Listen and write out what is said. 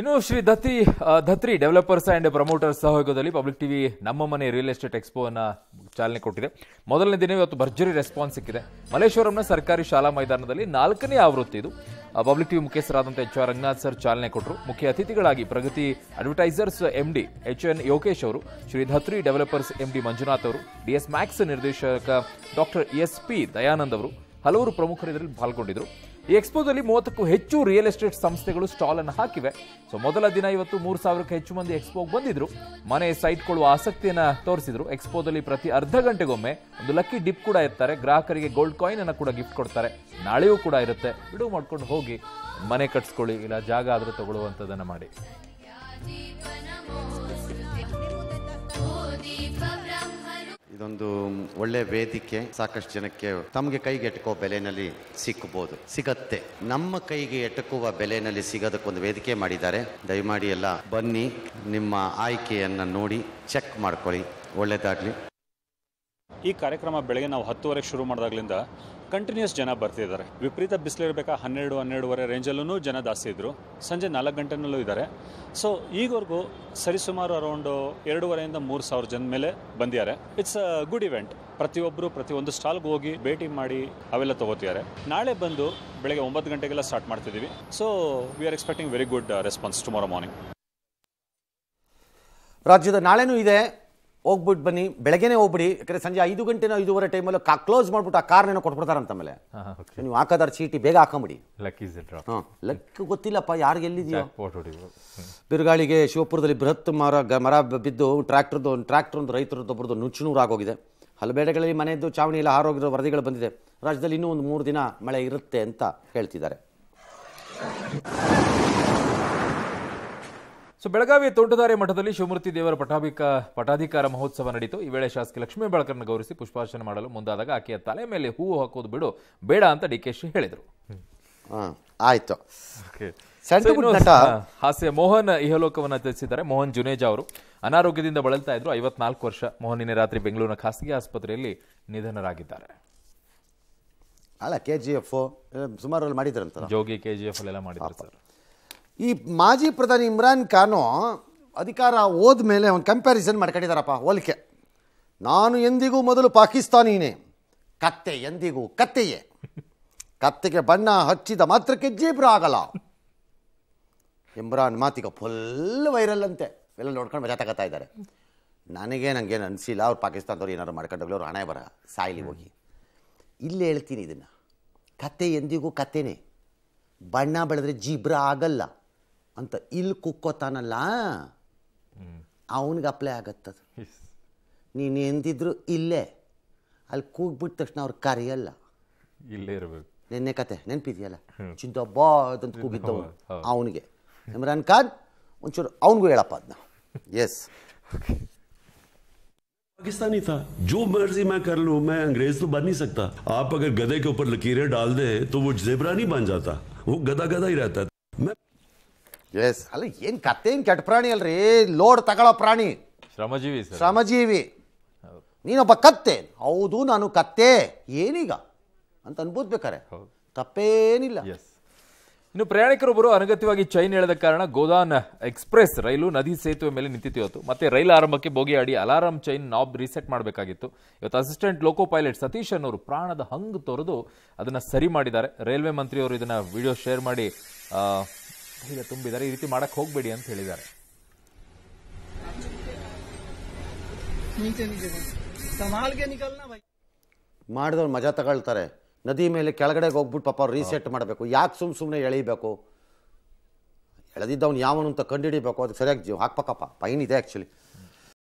ಇನ್ನು Shri Datti Dhatri developers and promoters ಸಹಯೋಗದಲ್ಲಿ public TV ನಮ್ಮ ಮನೆ ರಿಯಲ್ ಎಸ್ಟೇಟ್ ಎಕ್ಸ್ಪೋವನ್ನು ಚಾಲನೆ ಕೊಟ್ಟಿದೆ ಮೊದಲನೇ ದಿನ ಇವತ್ತು ಭರ್ಜರಿ ರೆಸ್ಪಾನ್ಸ್ ಸಿಕ್ಕಿದೆ ಮಲೇಶ್ವರಂನ ಸರ್ಕಾರಿ ಶಾಲಾ ಮೈದಾನದಲ್ಲಿ ನಾಲ್ಕನೇ ಆವೃತ್ತಿ ಇದು ಪಬ್ಲಿಕ್ ಟಿವಿ ಮುಖ್ಯಸ್ಥರಾದಂಥ ಎಚ್ ಆರ್ ರಂಗನಾಥ್ ಸರ್ ಚಾಲನೆ ಕೊಟ್ಟರು ಮುಖ್ಯ ಅತಿಥಿಗಳಾಗಿ Pragati advertisers M D H N Yogesh ಅವರು Shri Dhatri developers M D Manjunath ಅವರು ಡಿ ಎಸ್ ಮ್ಯಾಕ್ಸ್ ನಿರ್ದೇಶಕ ಡಾಕ್ಟರ್ ಎಸ್ ಪಿ ದಯಾನಂದ್ ಅವರು ಹಲವರು ಪ್ರಮುಖರು ಇದರಲ್ಲಿ ಪಾಲ್ಗೊಂಡಿದ್ರು ಈ ಎಕ್ಸ್ಪೋದಲ್ಲಿ ಮೂವತ್ತಕ್ಕೂ ಹೆಚ್ಚು ರಿಯಲ್ ಎಸ್ಟೇಟ್ ಸಂಸ್ಥೆಗಳು ಸ್ಟಾಲ್ ಅನ್ನು ಹಾಕಿವೆ ಸೊ ಮೊದಲ ದಿನ ಇವತ್ತು ಮೂರು ಸಾವಿರಕ್ಕೆ ಹೆಚ್ಚು ಮಂದಿ ಎಕ್ಸ್ಪೋಗೆ ಬಂದಿದ್ರು ಮನೆ ಸೈಟ್ ಕೊಡುವ ಆಸಕ್ತಿಯನ್ನು ತೋರಿಸಿದ್ರು ಎಕ್ಸ್ಪೋದಲ್ಲಿ ಪ್ರತಿ ಅರ್ಧ ಗಂಟೆಗೊಮ್ಮೆ ಒಂದು ಲಕ್ಕಿ ಡಿಪ್ ಕೂಡ ಇರ್ತಾರೆ ಗ್ರಾಹಕರಿಗೆ ಗೋಲ್ಡ್ ಕಾಯಿನ್ ಅನ್ನು ಕೂಡ ಗಿಫ್ಟ್ ಕೊಡ್ತಾರೆ ನಾಳೆಯೂ ಕೂಡ ಇರುತ್ತೆ ಬಿಡುವು ಮಾಡ್ಕೊಂಡು ಹೋಗಿ ಮನೆ ಕಟ್ಸ್ಕೊಳ್ಳಿ ಇಲ್ಲ ಜಾಗ ಆದರೂ ತಗೊಳ್ಳುವಂಥದ್ದನ್ನು ಮಾಡಿ ಇದೊಂದು ಒಳ್ಳೆ ವೇದಿಕೆ ಸಾಕಷ್ಟು ಜನಕ್ಕೆ ತಮಗೆ ಕೈಗೆ ಎಟಕುವ ಬೆಲೆನಲ್ಲಿ ಸಿಕ್ಕಬಹುದು ಸಿಗತ್ತೆ ನಮ್ಮ ಕೈಗೆ ಎಟಕುವ ಬೆಲೆನಲ್ಲಿ ಸಿಗೋದಕ್ಕೊಂದು ವೇದಿಕೆ ಮಾಡಿದ್ದಾರೆ ದಯಮಾಡಿ ಎಲ್ಲ ಬನ್ನಿ ನಿಮ್ಮ ಆಯ್ಕೆಯನ್ನು ನೋಡಿ ಚೆಕ್ ಮಾಡ್ಕೊಳ್ಳಿ ಒಳ್ಳೆಯದಾಗಲಿ ಈ ಕಾರ್ಯಕ್ರಮ ಬೆಳಗ್ಗೆ ನಾವು ಹತ್ತುವರೆಗೆ ಶುರು ಮಾಡಿದಾಗಲಿಂದ ಕಂಟಿನ್ಯೂಸ್ ಜನ ಬರ್ತಿದ್ದಾರೆ ವಿಪರೀತ ಬಿಸಿಲಿರಬೇಕಾ ಹನ್ನೆರಡು ಹನ್ನೆರಡುವರೆ ರೇಂಜಲ್ಲೂ ಜನ ಜಾಸ್ತಿ ಇದ್ದರು ಸಂಜೆ ನಾಲ್ಕು ಗಂಟೆನಲ್ಲೂ ಇದ್ದಾರೆ ಸೊ ಈಗವರೆಗೂ ಸರಿಸುಮಾರು ಅರೌಂಡು ಎರಡೂವರೆಯಿಂದ ಮೂರು ಸಾವಿರ ಜನ ಮೇಲೆ ಬಂದಿದ್ದಾರೆ ಇಟ್ಸ್ ಅ ಗುಡ್ ಇವೆಂಟ್ ಪ್ರತಿಯೊಬ್ಬರು ಪ್ರತಿಯೊಂದು ಸ್ಟಾಲ್ಗೆ ಹೋಗಿ ಭೇಟಿ ಮಾಡಿ ಅವೆಲ್ಲ ತೊಗೋತಿದ್ದಾರೆ ನಾಳೆ ಬಂದು ಬೆಳಗ್ಗೆ ಒಂಬತ್ತು ಗಂಟೆಗೆಲ್ಲ ಸ್ಟಾರ್ಟ್ ಮಾಡ್ತಿದ್ದೀವಿ so we are expecting very good response tomorrow morning ರಾಜ್ಯದ ನಾಳೆನೂ ಇದೆ ಹೋಗ್ಬಿಟ್ಟು ಬನ್ನಿ ಬೆಳಗ್ಗೆನೇ ಹೋಗ್ಬಿಡಿ ಯಾಕಂದರೆ ಸಂಜೆ ಐದು ಗಂಟೆನ ಐದುವರೆ ಟೈಮಲ್ಲಿ ಕಾ ಕ್ಲೋಸ್ ಮಾಡ್ಬಿಟ್ಟು ಆ ಕಾರ್ನೇನೋ ಕೊಟ್ಬಿಡ್ತಾರಂತ ಮೇಲೆ ನೀವು ಹಾಕೋದಾರ ಚೀಟಿ ಬೇಗ ಹಾಕೊಂಬಿಡಿ ಲಕ್ ಇಸ್ ಹಾಂ ಲಕ್ ಗೊತ್ತಿಲ್ಲಪ್ಪ ಯಾರಿಗೆ ಎಲ್ಲಿದೆಯೋ ಬಿರುಗಾಳಿಗೆ ಶಿವಪುರದಲ್ಲಿ ಬೃಹತ್ ಮರ ಮರ ಬಿದ್ದು ಟ್ರ್ಯಾಕ್ಟರ್ದು ಒಂದು ಟ್ರ್ಯಾಕ್ಟರ್ ಒಂದು ರೈತರದ್ದು ಒಬ್ಬರದ್ದು ಆಗೋಗಿದೆ ಹಲಬೇಡೆಗಳಲ್ಲಿ ಮನೆಯದ್ದು ಚಾವಣಿ ಎಲ್ಲ ಹಾರೋಗಿರೋ ವರದಿಗಳು ಬಂದಿದೆ ರಾಜ್ಯದಲ್ಲಿ ಇನ್ನೂ ಒಂದು ಮೂರು ದಿನ ಮಳೆ ಇರುತ್ತೆ ಅಂತ ಹೇಳ್ತಿದ್ದಾರೆ ಸೊ ಬೆಳಗಾವಿಯ ಮಠದಲ್ಲಿ ಶಿವಮೂರ್ತಿ ದೇವರ ಪಟಾಭಿಕ ಪಟಾಧಿಕಾರ ಮಹೋತ್ಸವ ನಡೀತು ಈ ವೇಳೆ ಶಾಸಕಿ ಲಕ್ಷ್ಮೀ ಬೆಳಕರ್ನ ಗೌರವಿಸಿ ಪುಷ್ಪಾರ್ಚನೆ ಮಾಡಲು ಮುಂದಾದಾಗ ಆಕೆಯ ತಲೆ ಮೇಲೆ ಹೂವು ಹಾಕೋದು ಬಿಡು ಬೇಡ ಅಂತ ಡಿ ಕೆ ಶಿ ಹೇಳಿದರು ಆಯ್ತು ಹಾಸ್ಯ ಮೋಹನ್ ಇಹಲೋಕವನ್ನು ತಿಳಿಸಿದ್ದಾರೆ ಮೋಹನ್ ಜುನೇಜಾ ಅವರು ಅನಾರೋಗ್ಯದಿಂದ ಬಳಲ್ತಾ ಇದ್ರು ಐವತ್ನಾಲ್ಕು ವರ್ಷ ಮೋಹನ್ ನಿನ್ನೆ ರಾತ್ರಿ ಬೆಂಗಳೂರಿನ ಖಾಸಗಿ ಆಸ್ಪತ್ರೆಯಲ್ಲಿ ನಿಧನರಾಗಿದ್ದಾರೆ ಅಲ್ಲ ಕೆ ಜಿ ಎಫ್ ಸುಮಾರಲ್ಲಿ ಮಾಡಿದ್ರಂತ ಜೋಗಿ ಕೆ ಜಿ ಎಫ್ ಎಲ್ಲ ಮಾಡಿದ್ರು ಸರ್ ಈ ಮಾಜಿ ಪ್ರಧಾನಿ ಇಮ್ರಾನ್ ಖಾನು ಅಧಿಕಾರ ಹೋದ ಮೇಲೆ ಒಂದು ಕಂಪ್ಯಾರಿಸನ್ ಮಾಡ್ಕೊಂಡಿದ್ದಾರಪ್ಪ ಹೋಲಿಕೆ ನಾನು ಎಂದಿಗೂ ಮೊದಲು ಪಾಕಿಸ್ತಾನಿನೇ ಕತ್ತೆ ಎಂದಿಗೂ ಕತ್ತೆಯೇ ಕತ್ತೆಗೆ ಬಣ್ಣ ಹಚ್ಚಿದ ಮಾತ್ರಕ್ಕೆ ಜೀಬ್ರ ಆಗಲ್ಲ ಇಮ್ರಾನ್ ಮಾತಿಗ ಫುಲ್ ವೈರಲ್ ಅಂತೆ ಎಲ್ಲ ನೋಡ್ಕೊಂಡು ಮಜಾ ತಗೋತಾ ಇದ್ದಾರೆ ನನಗೆ ನನಗೇನು ಅನಿಸಿಲ್ಲ ಅವ್ರು ಪಾಕಿಸ್ತಾನದವ್ರು ಏನಾದ್ರು ಮಾಡ್ಕೊಂಡೋಗ್ಲಿ ಅವ್ರು ಹಣೆ ಬರ ಸಾಯಿಲಿ ಹೋಗಿ ಇಲ್ಲೇ ಹೇಳ್ತೀನಿ ಇದನ್ನು ಕತ್ತೆ ಎಂದಿಗೂ ಕತ್ತೆನೇ ಬಣ್ಣ ಬೆಳೆದ್ರೆ ಜೀಬ್ರ ಆಗಲ್ಲ ಅಂತ ಇಲ್ ಕೂಕೋತಾನಲ್ಲ ಹು ಅವనికి ಅಪ್ಲೈ ಆಗುತ್ತೆ ನೀನೇ ಎಂತಿದ್ರು ಇಲ್ಲೇ ಅಲ್ಲಿ ಕೂಗ್ ಬಿಟ್ಟ ತಕ್ಷಣ ಅವರು ಕಾರ್ಯ ಇಲ್ಲ ಇಲ್ಲ ಇರಬೇಕು ನೆನ್ನೆ ಕತೆ ನೆನ್ಪಿದ್ಯಲ್ಲ ಚಿಂತಾಪದಂತ ಕೂಗ್ ಬಿಟ್ಟ ಅವನು ಅವನಿಗೆ ಸಿಮರನ್ ಕಾಡ್ ಒಂದು ಚೂರು ಅವನಗೂ ಹೇಳಪ್ಪ ನಾ ಯೆಸ್ ಪಾಕಿಸ್ತಾನೀತಾ ಜೋ मर्ಜಿ ಮೈ ಕರ್ ಲೂ ಮೈ ಆಂಗ್ಲಿಸ್ ತೋ ಬನ್ نہیں ಸಕ್ತಾ ಆಪ್ ಅಗರ್ ಗದے ಕೆ اوپر ಲಕಿರیاں ಡಾಲ್ ದೇ ತೋ ವೋ ಜೈಬ್ರಾ نہیں ಬನ್ جاتا ವೋ ಗದಾ ಗದಾ ಇರತಾ ಮೈ ಎಸ್ ಅಲ್ಲ ಏನು ಕತೆ ಏನು ಕೆಟ್ಟ ಪ್ರಾಣಿ ಅಲ್ರಿ ಲೋಡ್ ತಗೊಳ್ಳೋ ಪ್ರಾಣಿ ಶ್ರಮಜೀವಿ ಶ್ರಮಜೀವಿ ನೀನೊಬ್ಬ ಕತ್ತೆ ಹೌದು ನಾನು ಕತ್ತೆ ಏನೀಗ ಅಂತ ಅನ್ಬೋದ್ಬೇಕಾರೆ ತಪ್ಪೇನಿಲ್ಲ ಇನ್ನು ಪ್ರಯಾಣಿಕರೊಬ್ಬರು ಅನಗತ್ಯವಾಗಿ ಚೈನ್ ಹೇಳದ ಕಾರಣ ಗೋದಾನ್ ಎಕ್ಸ್ಪ್ರೆಸ್ ರೈಲು ನದಿ ಸೇತುವೆ ಮೇಲೆ ನಿಂತಿತ್ತು ಇವತ್ತು ಮತ್ತೆ ರೈಲು ಆರಂಭಕ್ಕೆ ಬೋಗಿ ಆಡಿ ಅಲಾರಾಮ್ ಚೈನ್ ನಾಬ್ ರೀಸೆಟ್ ಮಾಡಬೇಕಾಗಿತ್ತು ಇವತ್ತು ಅಸಿಸ್ಟೆಂಟ್ ಲೋಕೋ ಪೈಲಟ್ ಸತೀಶ್ ಅನ್ನೋರು ಪ್ರಾಣದ ಹಂಗು ತೊರೆದು ಅದನ್ನು ಸರಿ ಮಾಡಿದ್ದಾರೆ ರೈಲ್ವೆ ಮಂತ್ರಿಯವರು ಇದನ್ನು ವಿಡಿಯೋ ಶೇರ್ ಮಾಡಿ ಹೀಗೆ ತುಂಬಿದ್ದಾರೆ ಈ ರೀತಿ ಮಾಡಕ್ಕೆ ಹೋಗಬೇಡಿ ಅಂತ ಹೇಳಿದ್ದಾರೆ ಮಾಡಿದವ್ರು ಮಜಾ ತಗೊಳ್ತಾರೆ ನದಿ ಮೇಲೆ ಕೆಳಗಡೆಗೆ ಹೋಗ್ಬಿಟ್ಟು ಪಾಪ ರೀಸೆಟ್ ಮಾಡಬೇಕು ಯಾಕೆ ಸುಮ್ ಸುಮ್ಮನೆ ಎಳೀಬೇಕು ಎಳೆದಿದ್ದವ್ನು ಯಾವನು ಅಂತ ಕಂಡುಹಿಡಿಬೇಕು ಅದು ಸರಿಯಾಗಿ ಜೀವ ಹಾಕ್ಬೇಕಪ್ಪ ಪೈನ್ ಇದೆ ಆ್ಯಕ್ಚುಲಿ